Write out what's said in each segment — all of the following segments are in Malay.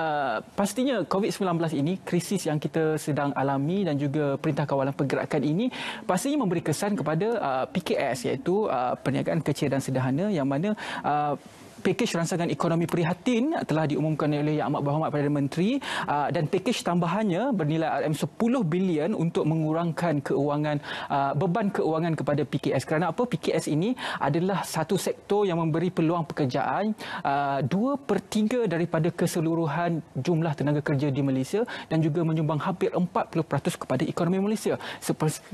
Uh, pastinya COVID-19 ini, krisis yang kita sedang alami dan juga Perintah Kawalan Pergerakan ini pastinya memberi kesan kepada uh, eh, PKS iaitu uh, Perniagaan Kecil dan Sederhana yang mana uh, pakej rangsangan ekonomi prihatin telah diumumkan oleh Yang Amat Berhormat Perdana Menteri ah, dan pakej tambahannya bernilai RM10 bilion untuk mengurangkan keuangan ah, beban keuangan kepada PKS. Kerana apa? PKS ini adalah satu sektor yang memberi peluang pekerjaan 2 ah, per 3 daripada keseluruhan jumlah tenaga kerja di Malaysia dan juga menyumbang hampir 40% kepada ekonomi Malaysia.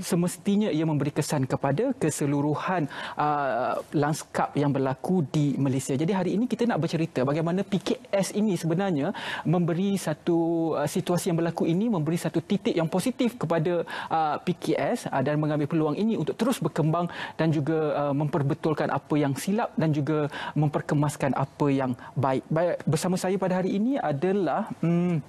Semestinya ia memberi kesan kepada keseluruhan lanskap yang berlaku di Malaysia. Jadi hari ini kita nak bercerita bagaimana PKS ini sebenarnya memberi satu uh, situasi yang berlaku ini memberi satu titik yang positif kepada uh, PKS uh, dan mengambil peluang ini untuk terus berkembang dan juga memperbetulkan apa yang silap dan juga memperkemaskan apa yang baik. Bersama saya pada hari ini adalah hmm,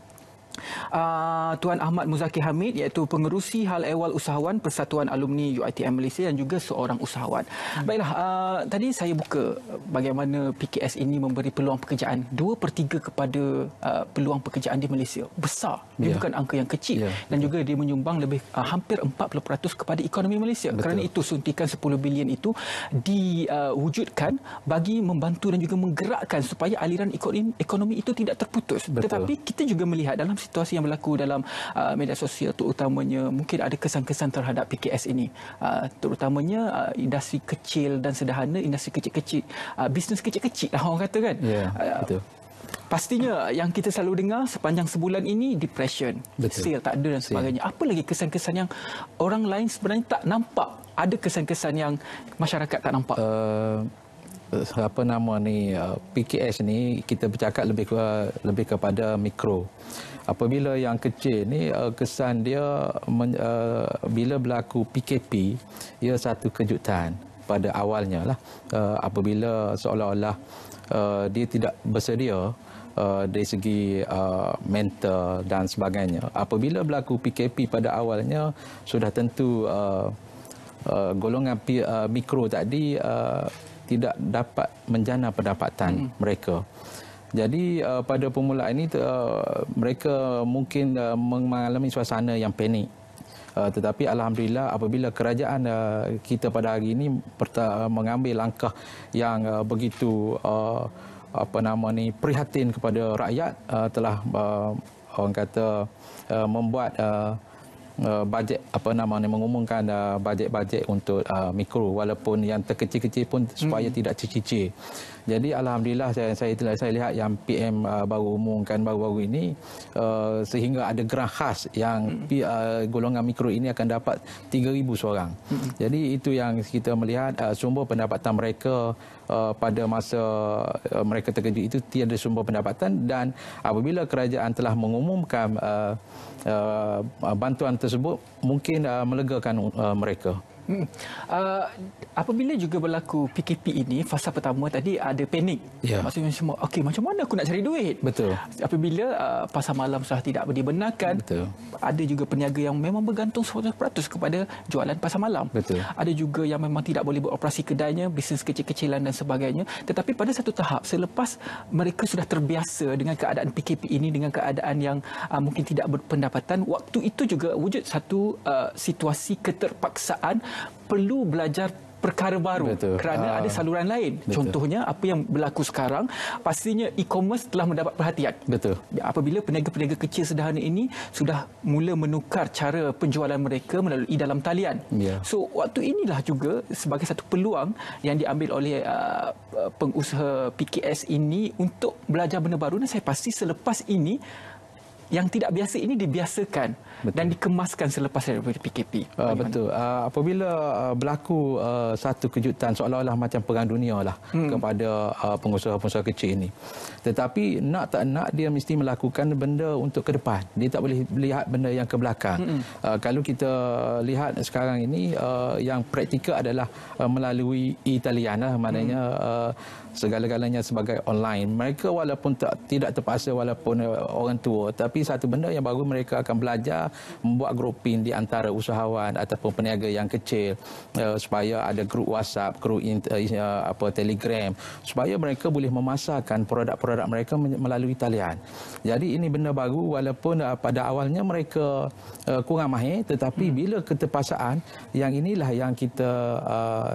Ah, Tuan Ahmad Muzaki Hamid iaitu pengerusi hal ehwal usahawan Persatuan Alumni UiTM Malaysia dan juga seorang usahawan. Hmm. Baiklah, uh, tadi saya buka bagaimana PKS ini memberi peluang pekerjaan 2/3 kepada uh, peluang pekerjaan di Malaysia. Besar. Dia ya. bukan angka yang kecil ya. dan ya. juga dia menyumbang lebih uh, hampir 40% kepada ekonomi Malaysia. Betul. Kerana itu suntikan 10 bilion itu diwujudkan uh, bagi membantu dan juga menggerakkan supaya aliran ekonomi itu tidak terputus. Betul. Tetapi kita juga melihat dalam situasi yang berlaku dalam uh, media sosial terutamanya mungkin ada kesan-kesan terhadap PKS ini uh, terutamanya uh, industri kecil dan sederhana industri kecil-kecil bisnes kecil-kecil lah orang kata kan ya yeah, betul Pastinya yang kita selalu dengar sepanjang sebulan ini depression, Betul. sale tak ada dan sebagainya. Apa lagi kesan-kesan yang orang lain sebenarnya tak nampak? Ada kesan-kesan yang masyarakat tak nampak? Uh, eh, apa nama ni PKS ni kita bercakap lebih lebih kepada mikro apabila yang kecil ni uh, kesan dia men, uh, bila berlaku PKP ia satu kejutan pada awalnya lah uh, apabila seolah-olah uh, dia tidak bersedia Uh, dari segi uh, mental dan sebagainya. Apabila berlaku PKP pada awalnya, sudah tentu uh, uh, golongan uh, mikro tadi uh, tidak dapat menjana pendapatan hmm. mereka. Jadi uh, pada permulaan ini uh, mereka mungkin uh, mengalami suasana yang panik. Uh, tetapi alhamdulillah apabila kerajaan uh, kita pada hari ini uh, mengambil langkah yang uh, begitu uh, apa nama ni prihatin kepada rakyat uh, telah uh, orang kata uh, membuat uh, Uh, bajet apa nama ni mengumumkan uh, bajet-bajet untuk uh, mikro walaupun yang terkecil-kecil pun supaya mm. tidak cicicir. Jadi alhamdulillah saya saya saya lihat yang PM uh, baru umumkan baru-baru ini uh, sehingga ada gerah khas yang mm. uh, golongan mikro ini akan dapat 3000 seorang. Mm. Jadi itu yang kita melihat uh, sumber pendapatan mereka uh, pada masa uh, mereka terkejut itu tiada sumber pendapatan dan apabila kerajaan telah mengumumkan uh, uh, bantuan tersebut mungkin uh, melegakan uh, mereka. Hmm. Uh, apabila juga berlaku PKP ini, fasa pertama tadi ada panik. Yeah. Maksudnya semua, okay macam mana aku nak cari duit? Betul. Apabila uh, pasar malam sudah tidak dibenarkan, Betul. ada juga peniaga yang memang bergantung 100% kepada jualan pasar malam. Betul. Ada juga yang memang tidak boleh beroperasi kedainya, bisnes kecil-kecilan dan sebagainya. Tetapi pada satu tahap, selepas mereka sudah terbiasa dengan keadaan PKP ini, dengan keadaan yang uh, mungkin tidak berpendapatan, waktu itu juga wujud satu uh, situasi keterpaksaan perlu belajar perkara baru Betul. kerana Aa. ada ah. saluran lain. Betul. Contohnya apa yang berlaku sekarang pastinya e-commerce telah mendapat perhatian. Betul. Apabila peniaga-peniaga kecil sederhana ini sudah mula menukar cara penjualan mereka melalui dalam talian. Yeah. So waktu inilah juga sebagai satu peluang yang diambil oleh uh, pengusaha PKS ini untuk belajar benda baru dan saya pasti selepas ini yang tidak biasa ini dibiasakan betul. dan dikemaskan selepas daripada PKP. Uh, betul. Uh, apabila ah, berlaku uh, satu kejutan seolah-olah macam perang dunia lah hmm. kepada pengusaha-pengusaha kecil ini. Tetapi nak tak nak dia mesti melakukan benda untuk ke depan. Dia tak boleh lihat benda yang ke belakang. Hmm. Uh, kalau kita lihat sekarang ini uh, yang praktikal adalah uh, melalui Italian lah maknanya hmm. uh, segala-galanya sebagai online. Mereka walaupun tak tidak terpaksa walaupun orang tua tapi tapi satu benda yang baru mereka akan belajar membuat grouping di antara usahawan ataupun peniaga yang kecil uh, supaya ada grup WhatsApp, grup uh, eh, eh, apa Telegram supaya mereka boleh memasarkan produk-produk mereka melalui talian. Jadi ini benda baru walaupun uh, pada awalnya mereka uh, kurang mahir tetapi hmm. bila keterpaksaan yang inilah yang kita uh,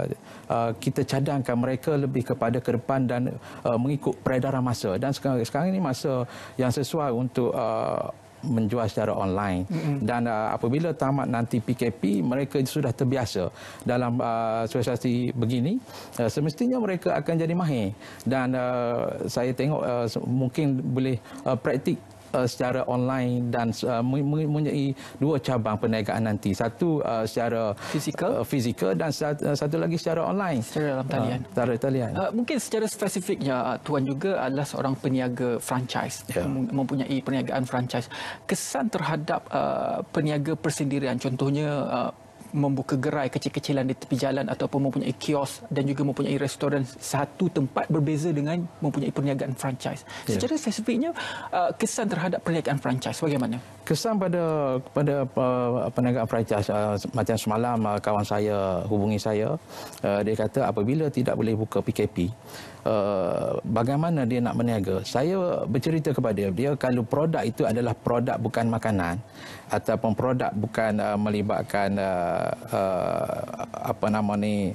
uh, kita cadangkan mereka lebih kepada ke depan dan uh, mengikut peredaran masa dan sekarang, sekarang ini masa yang sesuai untuk uh, Uh, menjual secara online mm-hmm. dan uh, apabila tamat nanti PKP mereka sudah terbiasa dalam uh, situasi begini uh, semestinya mereka akan jadi mahir dan uh, saya tengok uh, mungkin boleh uh, praktik uh, secara online dan uh, mempunyai dua cabang perniagaan nanti. Satu uh, secara fizikal uh, fizikal dan satu, uh, satu lagi secara online. Secara dalam talian. Uh, secara talian. Uh, mungkin secara spesifiknya uh, tuan juga adalah seorang peniaga franchise yeah. Ya. mempunyai perniagaan franchise. Kesan terhadap uh, peniaga persendirian contohnya uh, membuka gerai kecil-kecilan di tepi jalan ataupun mempunyai kios dan juga mempunyai restoran satu tempat berbeza dengan mempunyai perniagaan franchise. Yeah. Secara spesifiknya, uh, kesan terhadap perniagaan franchise bagaimana? kesan pada kepada penegak peraja ah, macam semalam ah, kawan saya hubungi saya ah, dia kata apabila tidak boleh buka PKP bagaimana dia nak berniaga saya bercerita kepada dia kalau produk itu adalah produk bukan makanan ataupun produk bukan melibatkan apa nama ni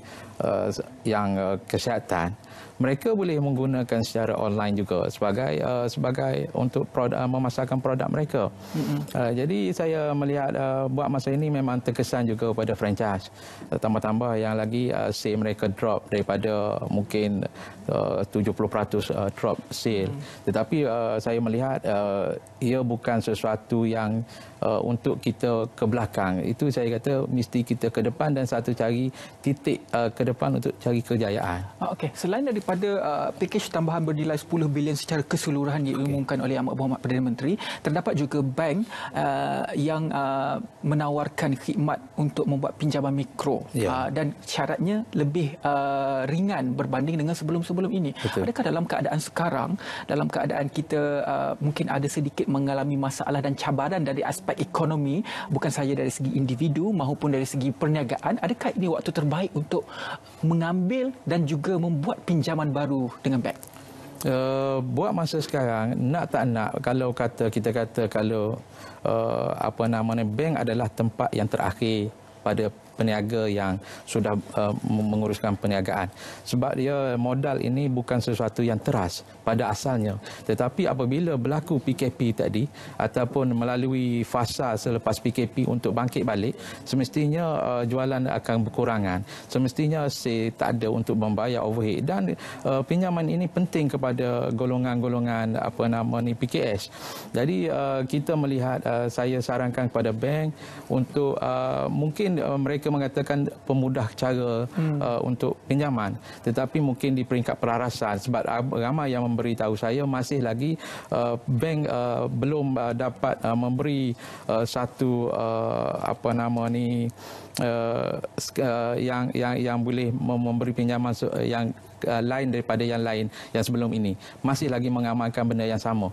yang kesihatan mereka boleh menggunakan secara online juga sebagai uh, sebagai untuk produk, uh, memasarkan produk mereka. Mm-hmm. Uh, jadi saya melihat uh, buat masa ini memang terkesan juga pada franchise. Uh, tambah-tambah yang lagi uh, sale mereka drop daripada mungkin uh, 70% uh, drop sale. Mm-hmm. Tetapi uh, saya melihat uh, ia bukan sesuatu yang uh, untuk kita ke belakang. Itu saya kata mesti kita ke depan dan satu cari titik uh, ke depan untuk cari kejayaan. Oh, okey, selain dari kepada uh, pakej tambahan bernilai 10 bilion secara keseluruhan diumumkan oleh Amat Berhormat Perdana Menteri terdapat juga bank uh, yang uh, menawarkan khidmat untuk membuat pinjaman mikro yeah. uh, dan syaratnya lebih uh, ringan berbanding dengan sebelum-sebelum ini Betul. adakah dalam keadaan sekarang dalam keadaan kita uh, mungkin ada sedikit mengalami masalah dan cabaran dari aspek ekonomi bukan saja dari segi individu maupun dari segi perniagaan adakah ini waktu terbaik untuk mengambil dan juga membuat pinjaman pengalaman baru dengan PEP? Uh, buat masa sekarang nak tak nak kalau kata kita kata kalau uh, apa namanya bank adalah tempat yang terakhir pada peniaga yang sudah uh, menguruskan perniagaan. Sebab dia modal ini bukan sesuatu yang teras pada asalnya. Tetapi apabila berlaku PKP tadi ataupun melalui fasa selepas PKP untuk bangkit balik, semestinya uh, jualan akan berkurangan. Semestinya say, tak ada untuk membayar overhead dan uh, pinjaman ini penting kepada golongan-golongan apa nama ni PKS. Jadi uh, kita melihat uh, saya sarankan kepada bank untuk uh, mungkin uh, mereka mereka mengatakan pemudah cara hmm. uh, untuk pinjaman tetapi mungkin di peringkat perarasan sebab ramai yang memberitahu saya masih lagi uh, bank uh, belum uh, dapat uh, memberi uh, satu uh, apa nama ni uh, uh, uh, yang yang yang boleh memberi pinjaman eh, yang uh, lain daripada yang lain yang sebelum ini masih lagi mengamalkan benda yang sama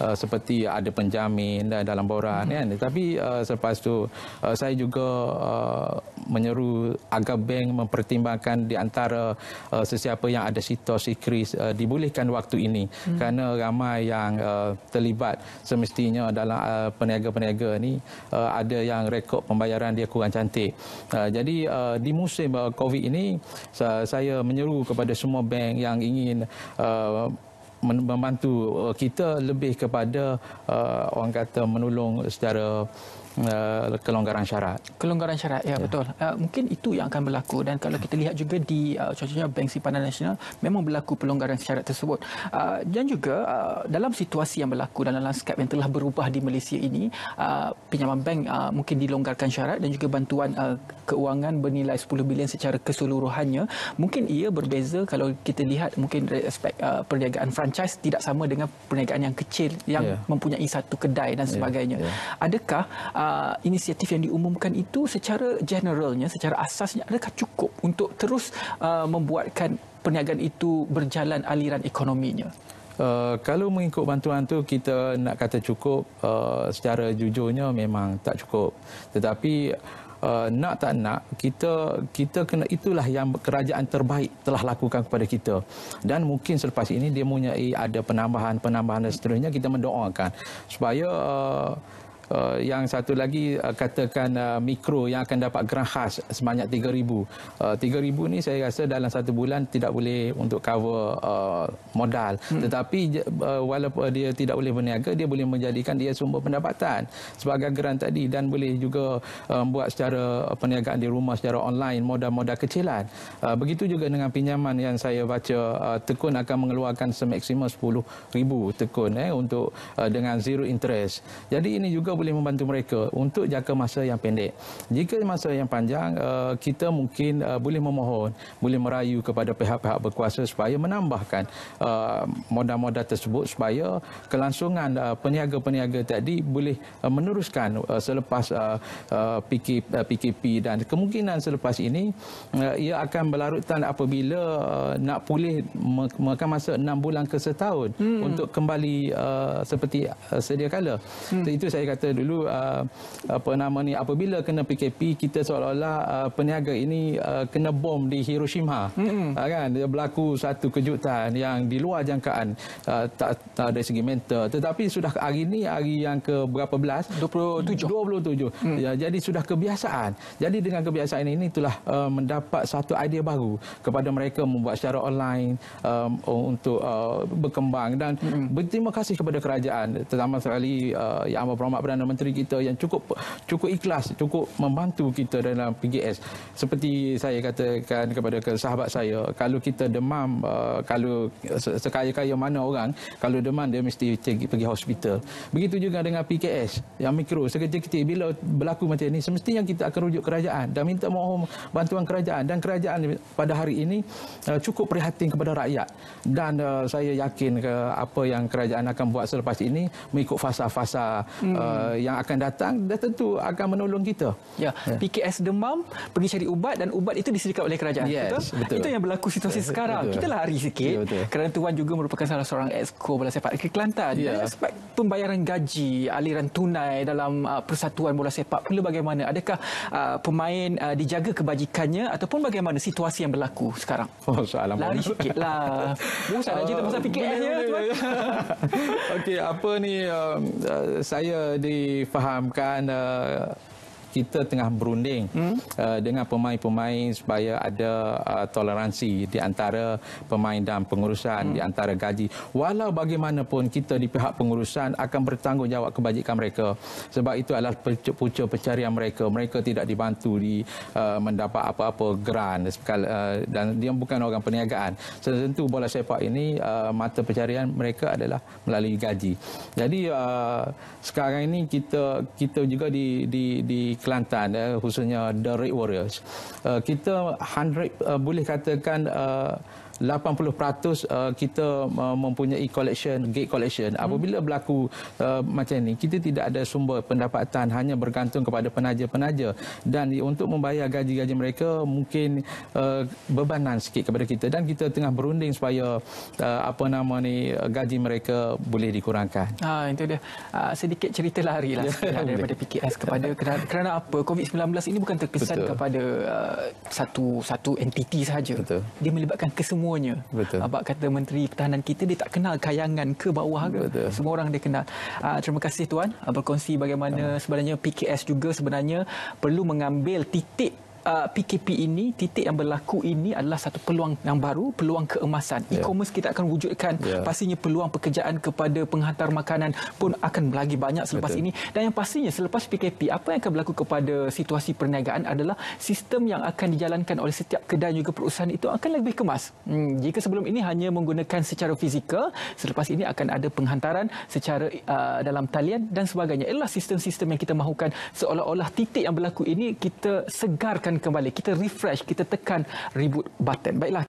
uh, seperti ada penjamin dan dalam boran hmm. kan tapi uh, selepas tu uh, saya juga uh, menyeru agar bank mempertimbangkan di antara uh, sesiapa yang ada sitos sikris uh, dibolehkan waktu ini hmm. kerana ramai yang uh, terlibat semestinya dalam uh, peniaga-peniaga ini uh, ada yang rekod pembayaran dia kurang cantik Ha, jadi uh, di musim uh, COVID ini saya menyeru kepada semua bank yang ingin uh, membantu uh, kita lebih kepada uh, orang kata menolong secara Uh, kelonggaran syarat. Kelonggaran syarat, ya yeah. betul. Uh, mungkin itu yang akan berlaku dan kalau kita lihat juga di uh, contohnya Bank Simpanan Nasional memang berlaku pelonggaran syarat tersebut. Uh, dan juga uh, dalam situasi yang berlaku dalam landscape yang telah berubah di Malaysia ini, uh, pinjaman bank uh, mungkin dilonggarkan syarat dan juga bantuan uh, keuangan bernilai 10 bilion secara keseluruhannya mungkin ia berbeza kalau kita lihat mungkin aspek uh, perniagaan franchise franchise tidak sama dengan perniagaan yang kecil yang yeah. mempunyai satu kedai dan ya. sebagainya. Yeah. Yeah. Adakah uh, inisiatif yang diumumkan itu secara generalnya, secara asasnya adakah cukup untuk terus uh, membuatkan perniagaan itu berjalan aliran ekonominya? Uh, kalau mengikut bantuan tu kita nak kata cukup uh, secara jujurnya memang tak cukup. Tetapi uh, nak tak nak kita kita kena itulah yang kerajaan terbaik telah lakukan kepada kita dan mungkin selepas ini dia mempunyai ada penambahan-penambahan dan seterusnya kita mendoakan supaya uh, Uh, yang satu lagi uh, katakan uh, mikro yang akan dapat grant khas sebanyak 3000. Uh, 3000 ni saya rasa dalam satu bulan tidak boleh untuk cover uh, modal. Hmm. Tetapi uh, walaupun dia tidak boleh berniaga dia boleh menjadikan dia sumber pendapatan sebagai grant tadi dan boleh juga uh, buat secara uh, perniagaan di rumah secara online modal-modal kecilan. Uh, begitu juga dengan pinjaman yang saya baca uh, tekun akan mengeluarkan semaksimum 10000 tekun eh untuk uh, dengan zero interest. Jadi ini juga boleh membantu mereka untuk jangka masa yang pendek. Jika masa yang panjang, eh, kita mungkin eh, boleh memohon, boleh merayu kepada pihak-pihak berkuasa supaya menambahkan eh, modal modal tersebut supaya kelangsungan peniaga-peniaga tadi boleh meneruskan selepas PKP dan kemungkinan selepas ini ia akan berlarutan apabila nak pulih memakan masa enam bulan ke setahun hmm. untuk kembali seperti sedia kala. Hmm. Itu saya kata kata dulu uh, apa nama ni apabila kena PKP kita seolah-olah uh, peniaga ini uh, kena bom di Hiroshima mm-hmm. uh, kan dia berlaku satu kejutan yang di luar jangkaan uh, tak, tak dari segi mental tetapi sudah hari ini hari yang ke berapa belas 27 27 mm. ya jadi sudah kebiasaan jadi dengan kebiasaan ini itulah uh, mendapat satu idea baru kepada mereka membuat secara online um, untuk uh, berkembang dan mm-hmm. berterima kasih kepada kerajaan terutama sekali uh, yang amat berhormat Perdana Menteri kita yang cukup cukup ikhlas, cukup membantu kita dalam PGS. Seperti saya katakan kepada sahabat saya, kalau kita demam, eh, kalau sekaya-kaya mana orang, kalau demam dia mesti pergi hospital. Begitu juga dengan PKS yang mikro. Seketika-ketika bila berlaku macam ini, semestinya kita akan rujuk kerajaan dan minta mohon bantuan kerajaan. Dan kerajaan pada hari ini eh, cukup prihatin kepada rakyat. Dan eh, saya yakin apa yang kerajaan akan buat selepas ini mengikut fasa-fasa hmm. Eh, yang akan datang dah tentu akan menolong kita. Ya, ya. PKS demam pergi cari ubat dan ubat itu disediakan oleh kerajaan. Yes, betul? betul. Itu yang berlaku situasi betul. sekarang. Betul. Kita lari sikit. Betul, ya, betul. Kerana tuan juga merupakan salah seorang exco bola sepak di Kelantan. Ya. Aspek pembayaran gaji, aliran tunai dalam uh, persatuan bola sepak perlu bagaimana? Adakah uh, pemain uh, dijaga kebajikannya ataupun bagaimana situasi yang berlaku sekarang? Oh, soalan lari sikitlah. Bukan nak cerita pasal PKS ya. Okey, apa ni um, uh, saya di difahamkan uh, kita tengah berunding hmm? uh, dengan pemain-pemain supaya ada uh, toleransi di antara pemain dan pengurusan hmm. di antara gaji. Walau bagaimanapun kita di pihak pengurusan akan bertanggungjawab kebajikan mereka. Sebab itu adalah pucuk-pucuk pencarian mereka. Mereka tidak dibantu di uh, mendapat apa-apa grant uh, dan dia bukan orang perniagaan. Tentu bola sepak ini uh, mata pencarian mereka adalah melalui gaji. Jadi uh, sekarang ini kita kita juga di di di Kelantan ya, khususnya The Red Warriors. Uh, kita 100 uh, eh, boleh katakan uh, 80% uh, kita uh, mempunyai collection gate collection. Hmm. Apabila berlaku uh, macam ni, kita tidak ada sumber pendapatan hanya bergantung kepada penaja-penaja dan untuk membayar gaji-gaji mereka mungkin uh, bebanan sikit kepada kita dan kita tengah berunding supaya uh, apa nama ni gaji mereka boleh dikurangkan. Ah itu dia. Uh, sedikit cerita larilah lah. ya, lah daripada PKS kepada kerana, kerana apa COVID-19 ini bukan terkesan Betul. kepada uh, satu satu entiti sahaja. Betul. Dia melibatkan kesemuanya. Betul. Abang kata Menteri Pertahanan kita, dia tak kenal kayangan ke bawah ke. Betul. Semua orang dia kenal. Uh, terima kasih Tuan uh, berkongsi bagaimana uh. sebenarnya PKS juga sebenarnya perlu mengambil titik uh, PKP ini, titik yang berlaku ini adalah satu peluang yang baru, peluang keemasan. Ya. E-commerce kita akan wujudkan yeah. pastinya peluang pekerjaan kepada penghantar makanan pun akan lagi banyak selepas Betul. ini. Dan yang pastinya selepas PKP, apa yang akan berlaku kepada situasi perniagaan adalah sistem yang akan dijalankan oleh setiap kedai juga perusahaan itu akan lebih kemas. Hmm, jika sebelum ini hanya menggunakan secara fizikal, selepas ini akan ada penghantaran secara uh, dalam talian dan sebagainya. Ialah sistem-sistem yang kita mahukan seolah-olah titik yang berlaku ini kita segarkan kembali. Kita refresh, kita tekan reboot button. Baiklah.